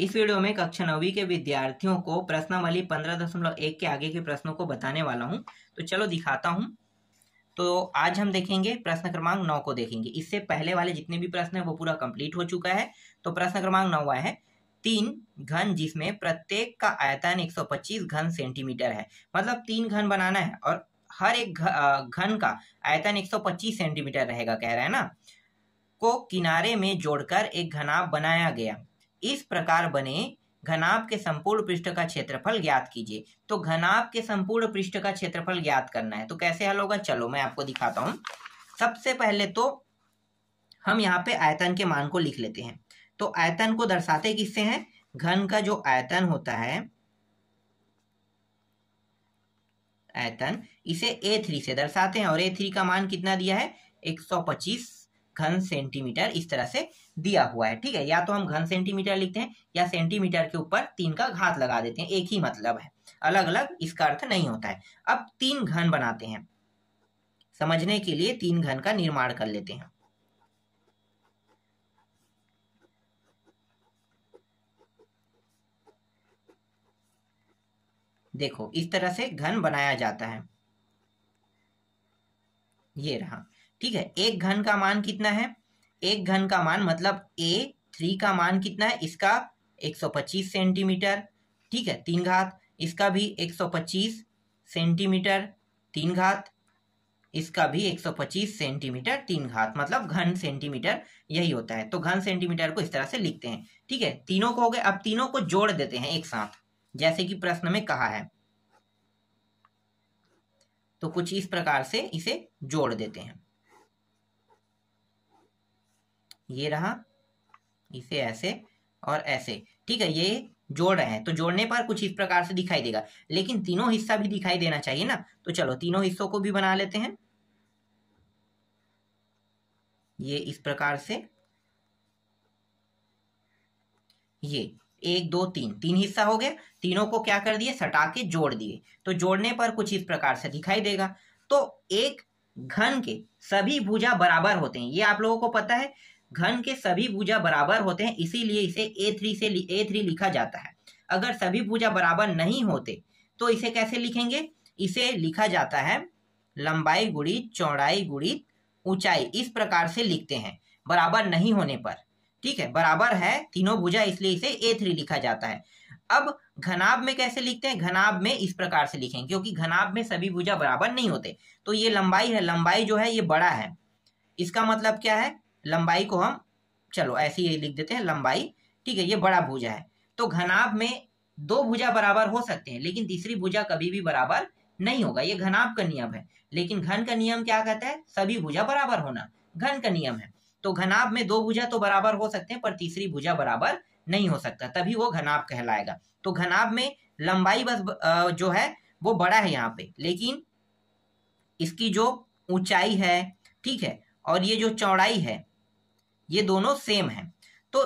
इस वीडियो में कक्षा नौवीं के विद्यार्थियों को प्रश्नावली पंद्रह दशमलव एक के आगे के प्रश्नों को बताने वाला हूं तो चलो दिखाता हूं तो आज हम देखेंगे प्रश्न क्रमांक नौ को देखेंगे इससे पहले वाले जितने भी प्रश्न है वो पूरा कंप्लीट हो चुका है तो प्रश्न क्रमांक नौ हुआ है तीन घन जिसमें प्रत्येक का आयतन एक घन सेंटीमीटर है मतलब तीन घन बनाना है और हर एक घन का आयतन एक सेंटीमीटर रहेगा कह रहा है ना को किनारे में जोड़कर एक घनाभ बनाया गया इस प्रकार बने घनाभ के संपूर्ण पृष्ठ का क्षेत्रफल ज्ञात कीजिए तो घनाभ के संपूर्ण पृष्ठ का क्षेत्रफल ज्ञात करना है तो कैसे हल होगा चलो मैं आपको दिखाता हूं सबसे पहले तो हम यहाँ पे आयतन के मान को लिख लेते हैं तो आयतन को दर्शाते किससे हैं घन का जो आयतन होता है आयतन इसे ए थ्री से दर्शाते हैं और ए थ्री का मान कितना दिया है एक सौ पच्चीस घन सेंटीमीटर इस तरह से दिया हुआ है ठीक है या तो हम घन सेंटीमीटर लिखते हैं या सेंटीमीटर के ऊपर तीन का घात लगा देते हैं एक ही मतलब है अलग अलग इसका अर्थ नहीं होता है अब तीन घन बनाते हैं समझने के लिए तीन घन का निर्माण कर लेते हैं देखो इस तरह से घन बनाया जाता है ये रहा ठीक है एक घन का मान कितना है एक घन का मान मतलब ए थ्री का मान कितना है इसका 125 सेंटीमीटर ठीक है तीन घात इसका भी 125 सेंटीमीटर तीन घात इसका भी 125 सेंटीमीटर तीन घात मतलब घन सेंटीमीटर यही होता है तो घन सेंटीमीटर को इस तरह से लिखते हैं ठीक है तीनों को हो गए अब तीनों को जोड़ देते हैं एक साथ जैसे कि प्रश्न में कहा है तो कुछ इस प्रकार से इसे जोड़ देते हैं ये रहा इसे ऐसे और ऐसे ठीक है ये जोड़ रहे हैं तो जोड़ने पर कुछ इस प्रकार से दिखाई देगा लेकिन तीनों हिस्सा भी दिखाई देना चाहिए ना तो चलो तीनों हिस्सों को भी बना लेते हैं ये इस प्रकार से ये एक दो तीन तीन हिस्सा हो गया तीनों को क्या कर दिए सटा के जोड़ दिए तो जोड़ने पर कुछ इस प्रकार से दिखाई देगा तो एक घन के सभी भुजा बराबर होते हैं ये आप लोगों को पता है घन के सभी भुजा बराबर होते हैं इसीलिए इसे ए थ्री से ए थ्री लिखा जाता है अगर सभी भुजा बराबर नहीं होते तो इसे कैसे लिखेंगे इसे लिखा जाता है लंबाई गुड़ी चौड़ाई गुड़ी ऊंचाई इस प्रकार से लिखते हैं बराबर नहीं होने पर ठीक है बराबर है तीनों भुजा इसलिए इसे ए थ्री लिखा जाता है अब घनाब में कैसे लिखते हैं घनाब में इस प्रकार से लिखेंगे क्योंकि घनाब में सभी भुजा बराबर नहीं होते तो ये लंबाई है लंबाई जो है ये बड़ा है इसका मतलब क्या है लंबाई को हम चलो ऐसे ही लिख देते हैं लंबाई ठीक है ये बड़ा भुजा है तो घनाब में दो भुजा बराबर हो सकते हैं लेकिन तीसरी भुजा कभी भी बराबर नहीं होगा ये घनाब का नियम है लेकिन घन का नियम क्या कहता है सभी भुजा बराबर होना घन का नियम है तो घनाब में दो भुजा तो बराबर हो सकते हैं पर तीसरी भुजा बराबर नहीं हो सकता तभी वो घनाब कहलाएगा तो घनाब में लंबाई बस जो है वो बड़ा है यहाँ पे लेकिन इसकी जो ऊंचाई है ठीक है और ये जो चौड़ाई है ये दोनों सेम हैं तो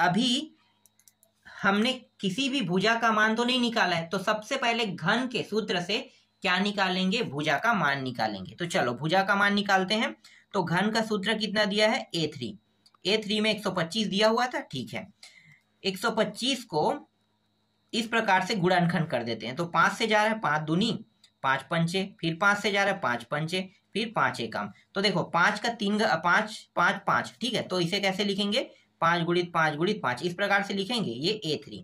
अभी हमने किसी भी भुजा का मान तो नहीं निकाला है तो सबसे पहले घन के सूत्र से क्या निकालेंगे भुजा का मान निकालेंगे तो चलो भुजा का मान निकालते हैं तो घन का सूत्र कितना दिया है ए थ्री ए थ्री में 125 दिया हुआ था ठीक है 125 को इस प्रकार से गुणनखंड कर देते हैं तो पांच से जा रहा है पांच दूनी पांच पंचे फिर पांच से जा रहा है पांच पंचे फिर पांच एकम तो देखो पांच का तीन पांच पांच पांच ठीक है तो इसे कैसे लिखेंगे पांच गुणित पांच गुणित पांच इस प्रकार से लिखेंगे ये ए थ्री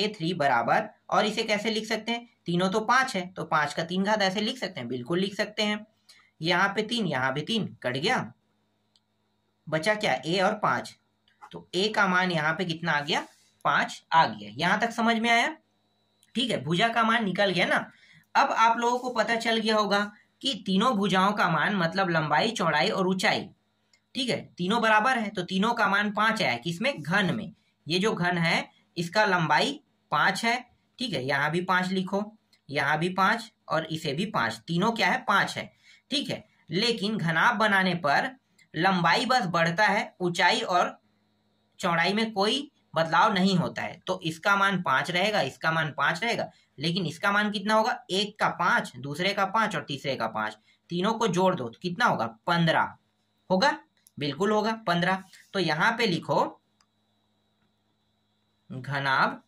ए थ्री बराबर और इसे कैसे लिख सकते हैं तीनों तो पांच है तो पांच का तीन घात ऐसे लिख सकते हैं बिल्कुल लिख सकते हैं यहाँ पे तीन यहाँ भी तीन कट गया बचा क्या ए और पांच तो ए का मान यहाँ पे कितना आ गया पांच आ गया यहां तक समझ में आया ठीक है भुजा का मान निकल गया ना अब आप लोगों को पता चल गया होगा कि तीनों भुजाओं का मान मतलब लंबाई चौड़ाई और ऊंचाई ठीक है तीनों बराबर है तो तीनों का मान पांच आया किसमें घन में ये जो घन है इसका लंबाई पांच है ठीक है यहाँ भी पांच लिखो यहाँ भी पांच और इसे भी पांच तीनों क्या है पांच है ठीक है लेकिन घनाभ बनाने पर लंबाई बस बढ़ता है ऊंचाई और चौड़ाई में कोई बदलाव नहीं होता है तो इसका मान पांच रहेगा इसका मान पांच रहेगा लेकिन इसका मान कितना होगा एक का पांच दूसरे का पांच और तीसरे का पांच तीनों को जोड़ दो तो कितना होगा पंद्रह होगा बिल्कुल होगा पंद्रह तो यहां पे लिखो घनाभ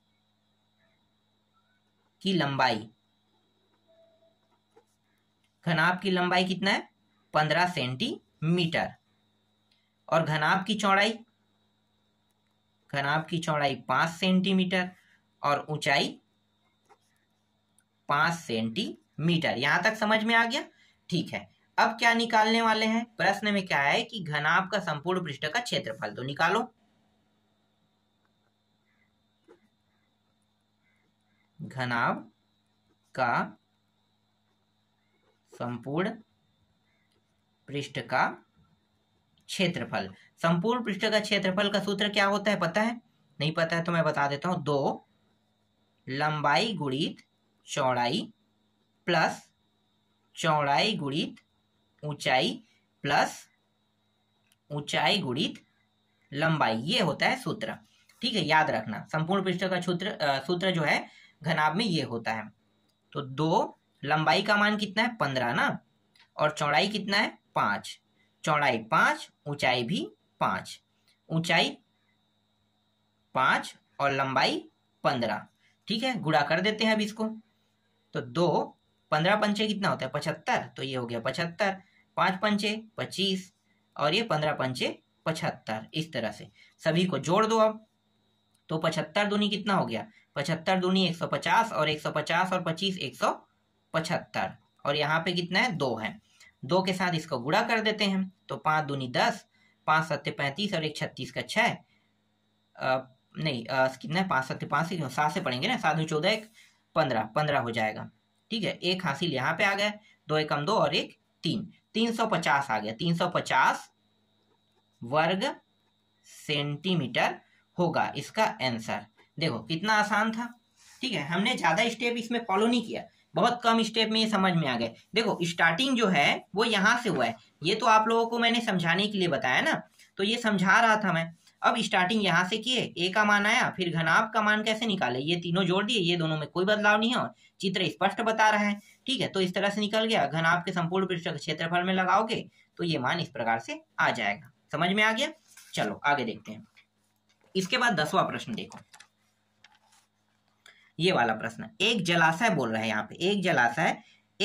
की लंबाई घनाभ की लंबाई कितना है पंद्रह सेंटीमीटर और घनाभ की चौड़ाई घनाभ की चौड़ाई पांच सेंटीमीटर और ऊंचाई पांच सेंटीमीटर यहां तक समझ में आ गया ठीक है अब क्या निकालने वाले हैं प्रश्न में क्या है कि घनाभ का संपूर्ण पृष्ठ का क्षेत्रफल तो निकालो घनाभ का संपूर्ण पृष्ठ का क्षेत्रफल संपूर्ण पृष्ठ का क्षेत्रफल का सूत्र क्या होता है पता है नहीं पता है तो मैं बता देता हूं दो लंबाई गुणित चौड़ाई प्लस चौड़ाई गुणित ऊंचाई प्लस ऊंचाई गुणित लंबाई ये होता है सूत्र ठीक है याद रखना संपूर्ण पृष्ठ का सूत्र सूत्र जो है घनाभ में ये होता है तो दो लंबाई का मान कितना है पंद्रह ना और चौड़ाई कितना है पांच चौड़ाई पांच ऊंचाई भी पांच ऊंचाई पांच और लंबाई पंद्रह ठीक है गुड़ा कर देते हैं अब इसको तो दो पंद्रह पंचे कितना होता है पचहत्तर तो ये हो गया पचहत्तर पाँच पंचे पच्चीस और ये पंद्रह पंचे पचहत्तर इस तरह से सभी को जोड़ दो अब तो पचहत्तर दूनी कितना हो गया पचहत्तर दूनी एक सौ पचास और एक सौ पचास और पच्चीस एक सौ पचहत्तर और यहाँ पे कितना है दो है दो के साथ इसको गुड़ा कर देते हैं तो पांच दूनी दस पांच सत्य पैंतीस और एक छत्तीस का छ नहीं आ, कितना है पाँच सत्य पांच से सात से पढ़ेंगे ना सात में चौदह एक पंद्रह पंद्रह हो जाएगा ठीक है एक हासिल यहाँ पे आ गया दो एकम दो और एक तीन तीन सौ पचास आ गया तीन सौ पचास वर्ग सेंटीमीटर होगा इसका आंसर देखो कितना आसान था ठीक है हमने ज्यादा स्टेप इसमें फॉलो नहीं किया बहुत कम स्टेप में ये समझ में आ गए देखो स्टार्टिंग जो है वो यहाँ से हुआ है ये तो आप लोगों को मैंने समझाने के लिए बताया ना तो ये समझा रहा था मैं अब स्टार्टिंग यहाँ से किए ए का मान आया फिर घनाभ का मान कैसे निकाले ये तीनों जोड़ दिए ये दोनों में कोई बदलाव नहीं है और चित्र स्पष्ट बता रहा है ठीक है तो इस तरह से निकल गया घनाभ के संपूर्ण पृष्ठ क्षेत्रफल में लगाओगे तो ये मान इस प्रकार से आ जाएगा समझ में आ गया चलो आगे देखते हैं इसके बाद दसवा प्रश्न देखो ये वाला प्रश्न एक जलाशय बोल रहे हैं यहाँ पे एक जलाशय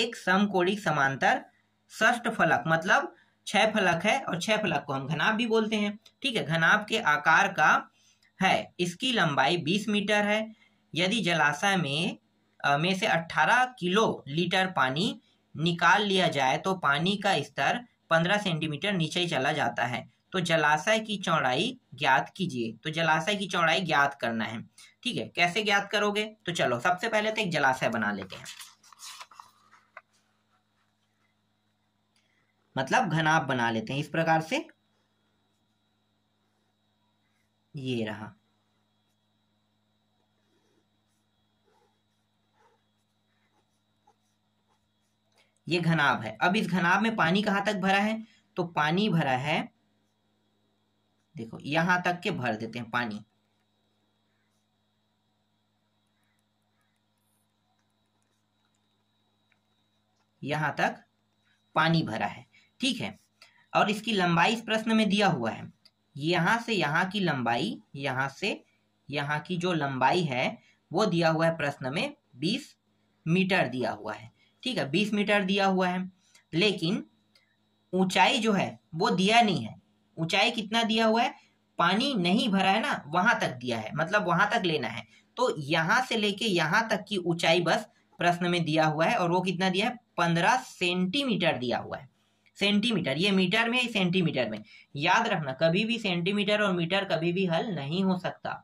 एक समकोणिक समांतर सष्ट फलक मतलब छह फलक है और छह फलक को हम घनाभ भी बोलते हैं ठीक है घनाभ के आकार का है इसकी लंबाई 20 मीटर है यदि जलाशय में आ, में से 18 किलो लीटर पानी निकाल लिया जाए तो पानी का स्तर 15 सेंटीमीटर नीचे चला जाता है तो जलाशय की चौड़ाई ज्ञात कीजिए तो जलाशय की चौड़ाई ज्ञात करना है ठीक है कैसे ज्ञात करोगे तो चलो सबसे पहले तो एक जलाशय बना लेते हैं मतलब घनाभ बना लेते हैं इस प्रकार से ये रहा ये घनाभ है अब इस घनाभ में पानी कहां तक भरा है तो पानी भरा है देखो यहां तक के भर देते हैं पानी यहां तक पानी भरा है ठीक है और इसकी लंबाई इस प्रश्न में दिया हुआ है यहाँ से यहाँ की लंबाई यहाँ से यहाँ की जो लंबाई है वो दिया हुआ है प्रश्न में बीस मीटर दिया हुआ है ठीक है बीस मीटर दिया हुआ है लेकिन ऊंचाई जो है वो दिया नहीं है ऊंचाई कितना दिया हुआ है पानी नहीं भरा है ना वहां तक दिया है मतलब वहां तक लेना है तो यहां से लेके यहां तक की ऊंचाई बस प्रश्न में दिया हुआ है और वो कितना दिया है पंद्रह सेंटीमीटर दिया हुआ है सेंटीमीटर ये मीटर में सेंटीमीटर में याद रखना कभी भी सेंटीमीटर और मीटर कभी भी हल नहीं हो सकता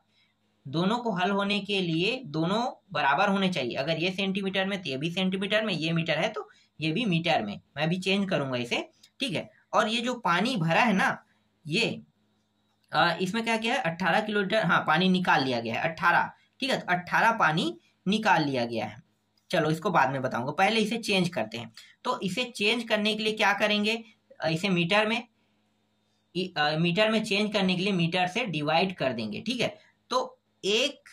दोनों को हल होने के लिए दोनों बराबर होने चाहिए अगर ये सेंटीमीटर में तो ये भी सेंटीमीटर में ये मीटर है तो ये भी मीटर में मैं भी चेंज करूंगा इसे ठीक है और ये जो पानी भरा है ना ये आ, इसमें क्या क्या है अट्ठारह किलोमीटर हाँ पानी निकाल लिया गया है अट्ठारह ठीक है तो अट्ठारह पानी निकाल लिया गया है चलो इसको बाद में बताऊंगा पहले इसे चेंज करते हैं तो इसे चेंज करने के लिए क्या करेंगे इसे मीटर में मीटर में चेंज करने के लिए मीटर से डिवाइड कर देंगे ठीक है तो एक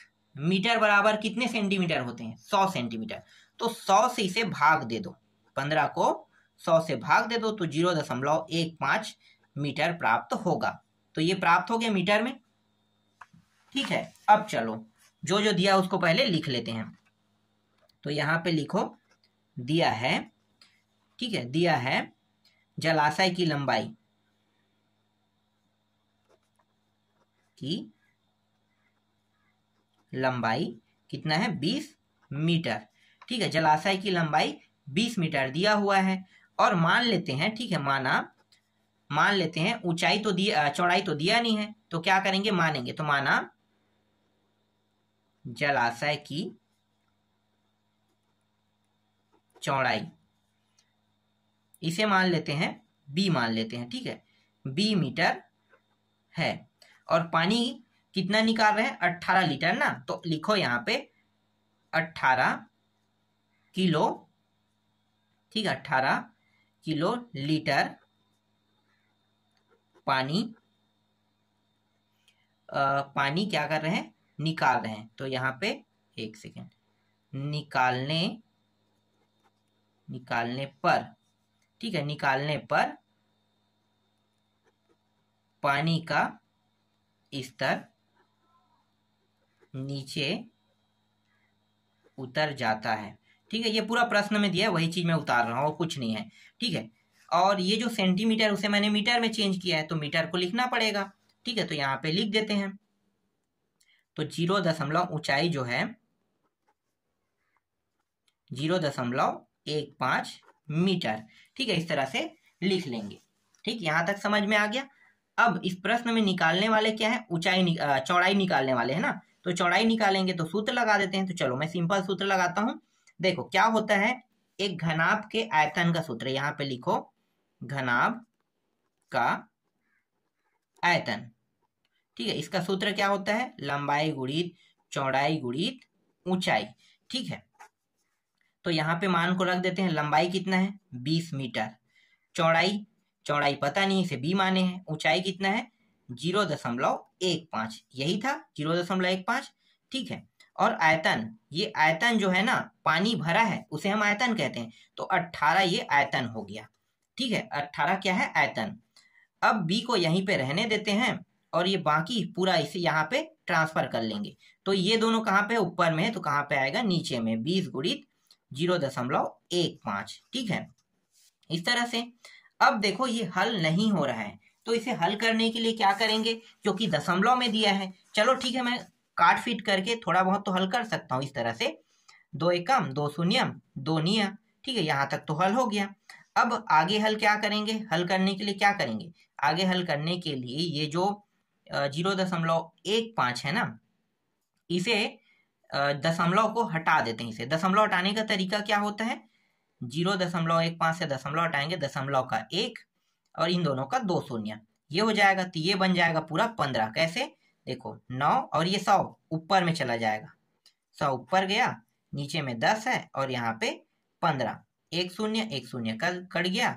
मीटर बराबर कितने सेंटीमीटर होते हैं सौ सेंटीमीटर तो सौ से इसे भाग दे दो पंद्रह को सौ से भाग दे दो तो जीरो दशमलव एक पांच मीटर प्राप्त होगा तो ये प्राप्त हो गया मीटर में ठीक है अब चलो जो जो दिया उसको पहले लिख लेते हैं तो यहाँ पे लिखो दिया है ठीक है दिया है जलाशय की लंबाई की लंबाई कितना है बीस मीटर ठीक है जलाशय की लंबाई बीस मीटर दिया हुआ है और मान लेते हैं ठीक है माना मान लेते हैं ऊंचाई तो दिया चौड़ाई तो दिया नहीं है तो क्या करेंगे मानेंगे तो माना जलाशय की चौड़ाई इसे मान लेते हैं बी मान लेते हैं ठीक है बी मीटर है और पानी कितना निकाल रहे हैं अट्ठारह लीटर ना तो लिखो यहां पे अट्ठारह किलो ठीक है अट्ठारह किलो लीटर पानी आ, पानी क्या कर रहे हैं निकाल रहे हैं तो यहाँ पे एक सेकेंड निकालने निकालने पर ठीक है निकालने पर पानी का स्तर नीचे उतर जाता है ठीक है ये पूरा प्रश्न में दिया है वही चीज मैं उतार रहा हूं और कुछ नहीं है ठीक है और ये जो सेंटीमीटर उसे मैंने मीटर में चेंज किया है तो मीटर को लिखना पड़ेगा ठीक है तो यहां पे लिख देते हैं तो जीरो दशमलव ऊंचाई जो है जीरो दशमलव एक पांच मीटर ठीक है इस तरह से लिख लेंगे ठीक यहां तक समझ में आ गया अब इस प्रश्न में निकालने वाले क्या है ऊंचाई चौड़ाई निकालने वाले है ना तो चौड़ाई निकालेंगे तो सूत्र लगा देते हैं तो चलो मैं सिंपल सूत्र लगाता हूं देखो क्या होता है एक घनाब के आयतन का सूत्र यहां पे लिखो घनाब का आयतन ठीक है इसका सूत्र क्या होता है लंबाई गुड़ित चौड़ाई गुड़ित ऊंचाई ठीक है तो यहाँ पे मान को रख देते हैं लंबाई कितना है बीस मीटर चौड़ाई चौड़ाई पता नहीं इसे बी माने हैं ऊंचाई कितना है जीरो दशमलव एक पांच यही था जीरो दशमलव एक पांच ठीक है और आयतन ये आयतन जो है ना पानी भरा है उसे हम आयतन कहते हैं तो अट्ठारह ये आयतन हो गया ठीक है अट्ठारह क्या है आयतन अब बी को यहीं पे रहने देते हैं और ये बाकी पूरा इसे यहाँ पे ट्रांसफर कर लेंगे तो ये दोनों कहाँ पे ऊपर में है तो कहाँ पे आएगा नीचे में बीस गुड़ित जीरो दशमलव एक पांच ठीक है इस तरह से अब देखो ये हल नहीं हो रहा है तो इसे हल करने के लिए क्या करेंगे क्योंकि दशमलव में दिया है चलो ठीक है मैं काट फिट करके थोड़ा बहुत तो हल कर सकता हूँ इस तरह से दो एकम दो शून्यम दो निया ठीक है यहाँ तक तो हल हो गया अब आगे हल क्या करेंगे हल करने के लिए क्या करेंगे आगे हल करने के लिए ये जो जीरो दशमलव एक पांच है ना इसे दशमलव को हटा देते हैं इसे दशमलव हटाने का तरीका क्या होता है जीरो दशमलव एक पांच से दशमलव हटाएंगे दशमलव का एक और इन दोनों का दो शून्य ये हो जाएगा तो ये बन जाएगा पूरा पंद्रह कैसे देखो नौ और ये सौ ऊपर में चला जाएगा सौ ऊपर गया नीचे में दस है और यहाँ पे पंद्रह एक शून्य एक शून्य कल कट गया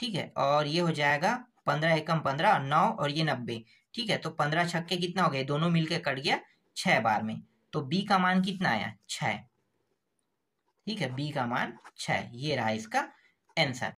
ठीक है और ये हो जाएगा पंद्रह एकम पंद्रह नौ और ये नब्बे ठीक है तो पंद्रह छक्के कितना हो गया दोनों मिलके कट गया छह बार में तो बी का मान कितना आया छ ठीक है बी का मान छ ये रहा इसका आंसर